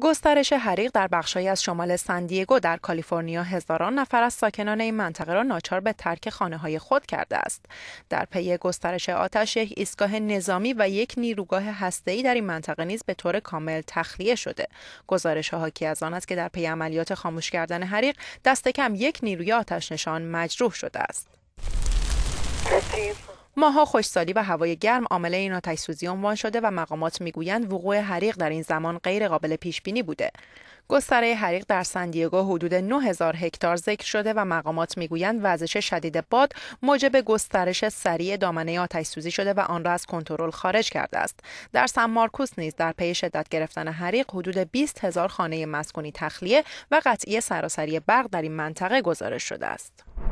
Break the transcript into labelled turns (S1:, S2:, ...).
S1: گسترش حریق در بخشهایی از شمال سندیگو در کالیفرنیا هزاران نفر از ساکنان این منطقه را ناچار به ترک خانه های خود کرده است. در پی گسترش آتش یک ایستگاه نظامی و یک نیروگاه ای در این منطقه نیز به طور کامل تخلیه شده. گزارش ها حاکی از آن است که در پی عملیات خاموش کردن حریق دست کم یک نیروی آتش نشان مجروح شده است. ماها خوشسالی و هوای گرم عامل این آتش عنوان شده و مقامات میگویند وقوع حریق در این زمان غیر قابل پیش بینی بوده. گستره حریق در سندیگو حدود 9000 هکتار ذکر شده و مقامات میگویند وزش شدید باد موجب گسترش سریع دامنه آتش سوزی شده و آن را از کنترل خارج کرده است. در سن مارکوس نیز در پی شدت گرفتن حریق حدود 20 هزار خانه مسکونی تخلیه و قطعی سراسری برق در این منطقه گزارش شده است.